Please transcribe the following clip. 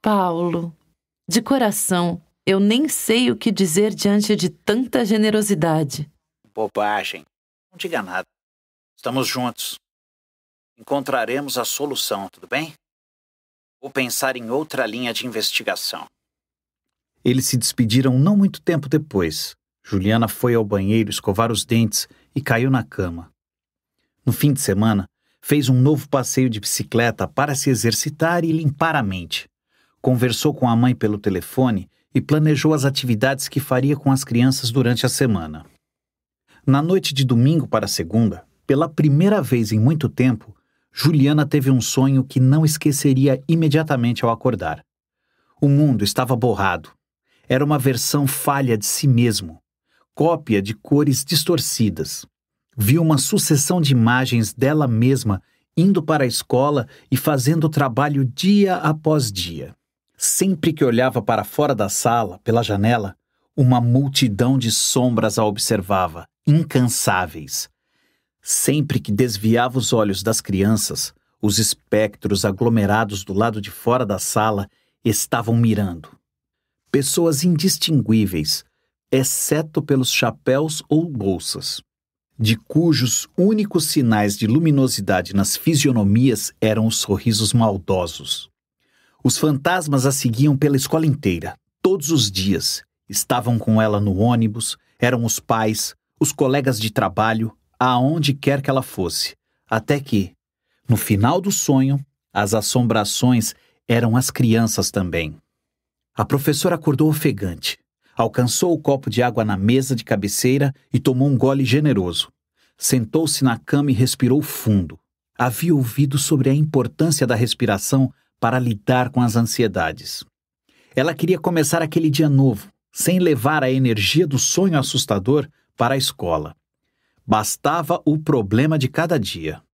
Paulo, de coração, eu nem sei o que dizer diante de tanta generosidade. Bobagem. Não diga nada. Estamos juntos. Encontraremos a solução, tudo bem? Vou pensar em outra linha de investigação. Eles se despediram não muito tempo depois. Juliana foi ao banheiro escovar os dentes e caiu na cama. No fim de semana, fez um novo passeio de bicicleta para se exercitar e limpar a mente conversou com a mãe pelo telefone e planejou as atividades que faria com as crianças durante a semana. Na noite de domingo para segunda, pela primeira vez em muito tempo, Juliana teve um sonho que não esqueceria imediatamente ao acordar. O mundo estava borrado. Era uma versão falha de si mesmo, cópia de cores distorcidas. Viu uma sucessão de imagens dela mesma indo para a escola e fazendo trabalho dia após dia. Sempre que olhava para fora da sala, pela janela, uma multidão de sombras a observava, incansáveis. Sempre que desviava os olhos das crianças, os espectros aglomerados do lado de fora da sala estavam mirando. Pessoas indistinguíveis, exceto pelos chapéus ou bolsas, de cujos únicos sinais de luminosidade nas fisionomias eram os sorrisos maldosos. Os fantasmas a seguiam pela escola inteira, todos os dias. Estavam com ela no ônibus, eram os pais, os colegas de trabalho, aonde quer que ela fosse. Até que, no final do sonho, as assombrações eram as crianças também. A professora acordou ofegante, alcançou o copo de água na mesa de cabeceira e tomou um gole generoso. Sentou-se na cama e respirou fundo. Havia ouvido sobre a importância da respiração para lidar com as ansiedades. Ela queria começar aquele dia novo, sem levar a energia do sonho assustador para a escola. Bastava o problema de cada dia.